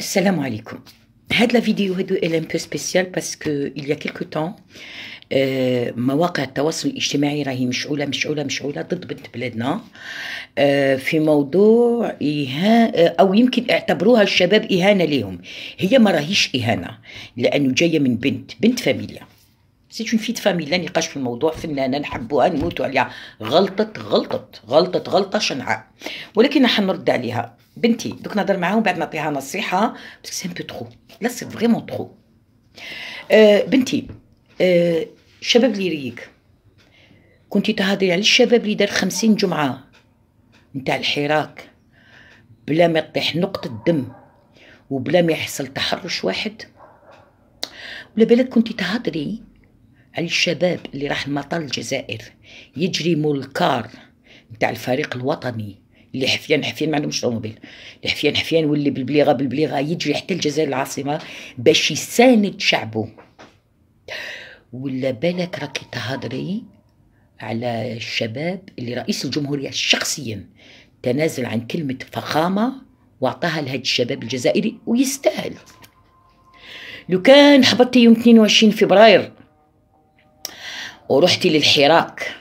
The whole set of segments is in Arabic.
السلام عليكم هاد لا فيديو هادو ال ان بو سبيسيال باسكو il y a quelque temps مواقع التواصل الاجتماعي راهي مشعوله مشعوله مشعوله ضد بنت بلادنا euh, في موضوع اهانه او يمكن اعتبروها الشباب اهانه ليهم هي ما راهيش اهانه لانه جايه من بنت بنت فاميليا سيت اون فيت فاميليا نقاش في الموضوع فنانه نحبوها نموتوا عليها غلطت غلطت غلطت غلطه شنعاء ولكن راح نرد عليها بنتي دوك نهضر معاهم بعد نعطيها نصيحه باسكو سي ان بو ترو لا سي فريمون ترو بنتي الشباب آه، اللي ريك كنتي تهضري على الشباب اللي دار خمسين جمعه نتاع الحراك بلا ما يطيح نقطه دم وبلا ما يحصل تحرش واحد ولا بالك كنتي تهضري على الشباب اللي راح المطار الجزائر يجري مول الكار نتاع الفريق الوطني اللي حفيان حفيان ما عندهمش طوموبيل اللي حفيان حفيان واللي بالبليغه بالبليغه يجري حتى الجزائر العاصمه باش يساند شعبه ولا بالك راكي تهضري على الشباب اللي رئيس الجمهوريه شخصيا تنازل عن كلمه فخامه واعطاها لهذا الشباب الجزائري ويستاهل لو كان حبطتي يوم 22 فبراير ورحتي للحراك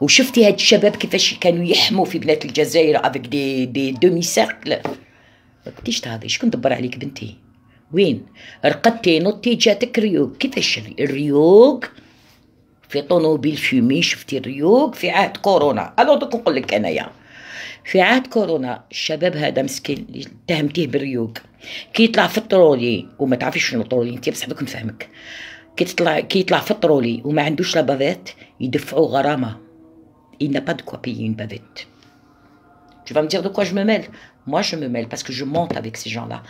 وشفتي هاد الشباب كيفاش كانوا يحموا في بلاد الجزائر افيك دي دي دومي سيركل ما كنتيش تهضري شكون دبر عليك بنتي وين رقدتي نطي جاتك ريوق كيفاش الريوق في طونوبيل فيمي شفتي الريوق في عهد كورونا الو دوك نقول لك انايا في عهد كورونا الشباب هذا مسكين اللي اتهمتيه بالريوق كي يطلع في الترولي وما تعرفيش شنو الترولي انت بصح نفهمك كي تطلع كي يطلع في الترولي وما عندوش لابافات يدفعوا غرامه il n'a pas de quoi payer une bavette. Tu vas me dire de quoi je me mêle Moi, je me mêle parce que je monte avec ces gens-là.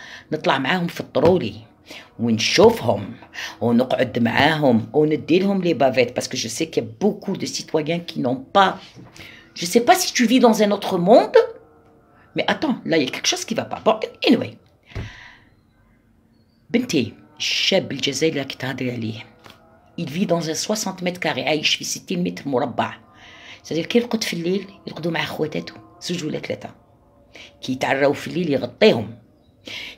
on On on les bavettes parce que je sais qu'il y a beaucoup de citoyens qui n'ont pas je sais pas si tu vis dans un autre monde mais attends là il y a quelque chose qui va pas bon anyway bente. il vit dans un 60 mètres carrés à في 60 mètres سيدير كي يرقد في الليل يرقدوا مع خواتاته زوج ولا ثلاثه كي يتعراو في الليل يغطيهم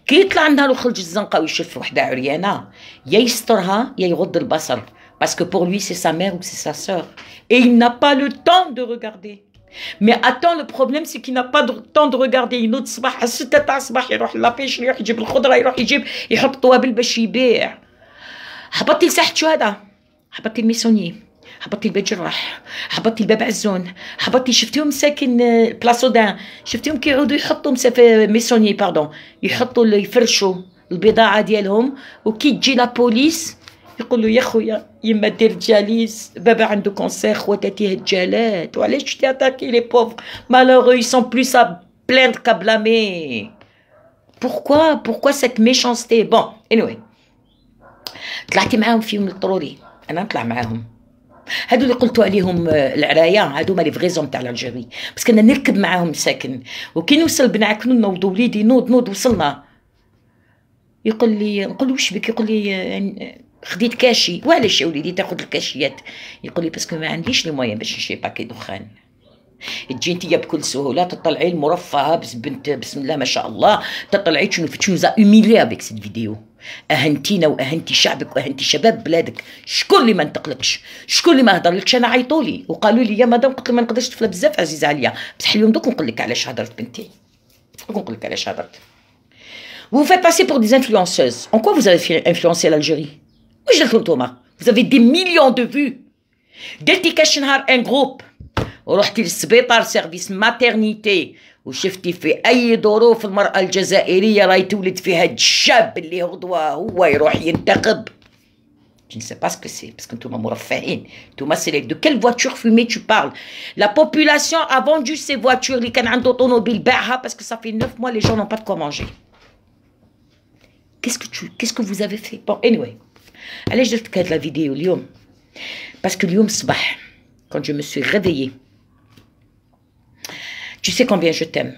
كي يطلع النهار وخرج الزنقه ويشوف وحده عريانه يا يسترها يا يغض البصر باسكو بور لوي سي سا مير و سي سا سور اي نا با لو طون دو ريغاردي مي اتون لو بروبليم سي كي نا با دو طون دو ريغاردي ينوض الصباح الستة تاع الصباح يروح لابيش يروح يجيب الخضره يروح يجيب يحط طوابل باش يبيع هبطي لساحه شهداء هبطي الميسونيه هبطتي البيت جراح هبطتي الباب عزون هبطتي شفتيهم ساكن آه، بلاسودان شفتيهم كيعودوا يحطوا مسافه ميسوني باردون يحطوا يفرشوا البضاعه ديالهم وكي تجي لابوليس يقول له يا خويا يما دير جاليس بابا عنده كونسير خواتاتي هجالات وعلاش تي اتاكي لي بوف مالوغو يسون بلوس ا بلاند كابلامي بوركوا بوركوا سيت ميشانستي بون anyway طلعتي معاهم في يوم الطروري انا نطلع معاهم هادو اللي قلتوا عليهم آه، العرايا هادو ما لي فغيزون تاع الجيري بس كنا نركب معاهم ساكن وكي نوصل بنعكنون نوض وليدي نوض نوض وصلنا يقول لي نقول واش بك يقول لي آه، خديت كاشي وعلاش يا وليدي تاخذ الكاشيات يقول لي باسكو ما عنديش لي مويان باش نشري باكي دخان تجي انت بكل سهوله تطلعي المرفهه بنت بسم الله ما شاء الله تطلعي تشوفي تشوزا اوميلي افيك سيت فيديو اهنتينا واهنتي شعبك واهنتي شباب بلادك شكون اللي ما انتقلكش شكون اللي ما هضرلكش انا عيطوا لي وقالوا لي يا مدام قلت ما نقدرش طفله بزاف عزيزه عليا بصح اليوم دوك نقول لك علاش هضرت بنتي نقول لك علاش هضرت Vous faites passer pour des influenceuses. En quoi vous avez influencé l'Algérie واش درتو Thomas Vous avez des millions de vues. درتي كاش نهار ان جروب ورحتي للسبيطار سيرفيس ماتيرنيتي وشفتي في Je ne sais pas ce que c'est, parce que tout le monde Tout le de quelle voiture fumée tu parles La population a vendu ses voitures, les canards parce que ça fait neuf mois, les gens n'ont pas de quoi manger. Qu'est-ce que tu, qu'est-ce que vous avez fait Bon, anyway. Allez, je te la vidéo, Lyon. Parce que Lyon, quand je me suis réveillée, Tu sais combien je t'aime.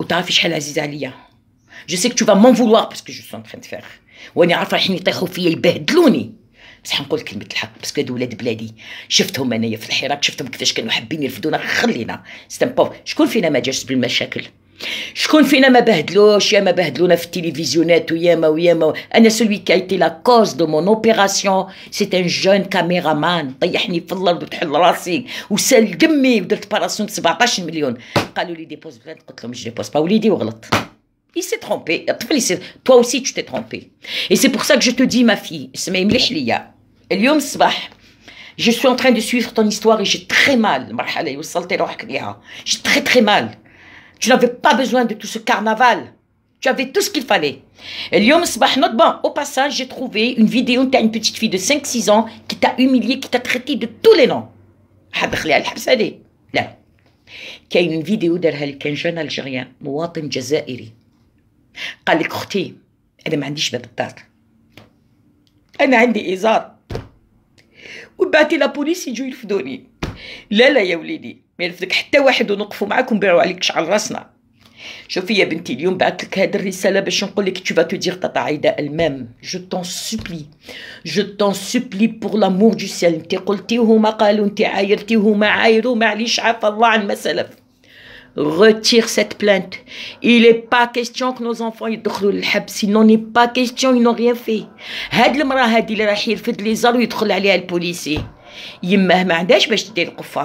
وتعرفي شحال عزيزه عليا جو سي كو تو فا مون فولوار باسكو جو سون ترين دو وانا عارفه رايحين يطيحوا فيا يبهدلوني بصح نقول كلمه الحق باسكو هادو ولاد بلادي شفتهم انايا في الحراك شفتهم كيفاش كانوا حابين يرفدونا خلينا سيستم بوف شكون فينا ما جاش بالمشاكل Je suis à ma belle-mère, à ma belle-mère dans la télévisionnette, ou à ma mère, ou à ma mère. est celui qui a été la cause de mon opération. C'est un jeune caméraman qui a fait des erreurs. Il a fait des erreurs. Il a dit qu'il allait déposer 20 000 €. Je de ai dit que je ne déposais pas. Il a dit que c'était un erreur. Il s'est trompé. Le Toi aussi, tu t'es trompé. Et c'est pour ça que je te dis, ma fille, que ce n'est pas une blague. je suis en train de suivre ton histoire et j'ai très mal. Je suis très très mal. Tu n'avais pas besoin de tout ce carnaval. Tu avais tout ce qu'il fallait. Et Lyon Sbahnot, bon, au passage, j'ai trouvé une vidéo où tu as une petite fille de 5-6 ans qui t'a humiliée, qui t'a traité de tous les noms. Il y a une vidéo d'un jeune Algérien, un Mouatim algérien. Il a dit Je ne sais pas Elle je J'ai des Je Ou de la police, je suis de la police. Je suis de ما يرفضك حتى واحد ونقفوا معاك ونبيعوا عليك شعل راسنا شوفي يا بنتي اليوم بعثت لك هذه الرساله باش نقول لك tu vas te dire تاع عيداء المام جو تون سوبلي جو تون سوبلي بور لامور دو سيل انت قلتي هما قالوا انت عايرتي هما عايروا معليش عفى الله عن ما سلف retire cette plainte. Il n'est pas question que nos enfants يدخلوا للحبس. Il n'en est pas question, ils n'ont rien fait. Had had le mara il هاد المرأة هادي اللي راح يرفد لي زار ويدخل Il m'a demandé je vais te dire quoi.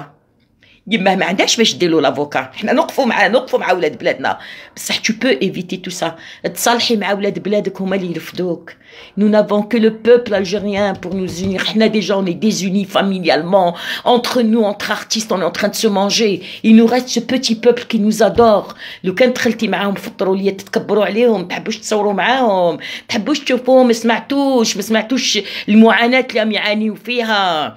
يما ما عندهاش باش دير له لافوكا حنا نوقفوا مع نوقفوا مع ولاد بلادنا بصح تو بو ايفيتي تو سا تصالحي مع ولاد بلادك هما اللي يرفدوك نو نافون كو لو بوبل الجيريان بور نو زونير حنا ديجا اون ديزوني فاميليالمون entre nous entre artistes on est en train de se manger il nous reste ce petit peuple qui nous adore لو كان دخلتي معاهم في الطروليه تتكبروا عليهم ما تحبوش تصوروا معاهم ما تحبوش تشوفوهم ما سمعتوش ما سمعتوش المعاناه اللي راهم يعانيو فيها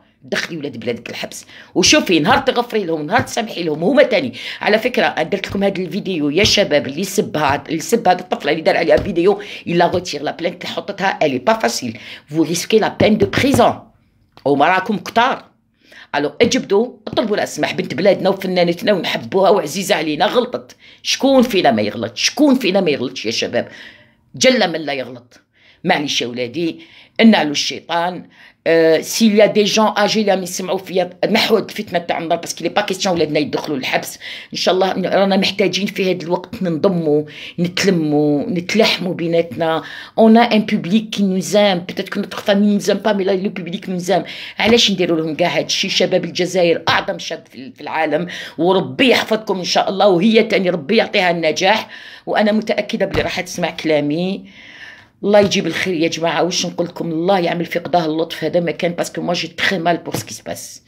دخلي ولاد بلادك الحبس وشوفي نهار تغفري لهم نهار تسامحي لهم هما تاني على فكره درت لكم هذا الفيديو يا شباب اللي سب هاد اللي سب هاد الطفله اللي دار عليها فيديو الا غوتير لا بلانت اللي حطتها الي با فاسيل فو ريسكي لا بان دو بريزون هما راكم كتار الو اجبدوا اطلبوا لها السماح بنت بلادنا وفنانتنا ونحبوها وعزيزه علينا غلطت شكون فينا ما يغلطش شكون فينا ما يغلطش يا شباب جل من لا يغلط معليش يا ولادي نعلو الشيطان آه سيل يا دي جون اجي لهم يسمعوا فيا نحو الفتنه تاع النار باسكو لي با كيستيون ولادنا يدخلوا الحبس ان شاء الله رانا محتاجين في هذا الوقت ننضموا نتلموا نتلحموا بيناتنا اون ان بوبليك كي نوزام بيتيت كو نوتر فامي نوزام با مي لو بوبليك نوزام علاش نديروا لهم كاع هاد الشيء شباب الجزائر اعظم شاب في العالم وربي يحفظكم ان شاء الله وهي تاني ربي يعطيها النجاح وانا متاكده بلي راح تسمع كلامي الله يجيب الخير يا جماعه واش نقول لكم الله يعمل في قضاه اللطف هذا ما كان باسكو موا جي تري مال بور سكي سباس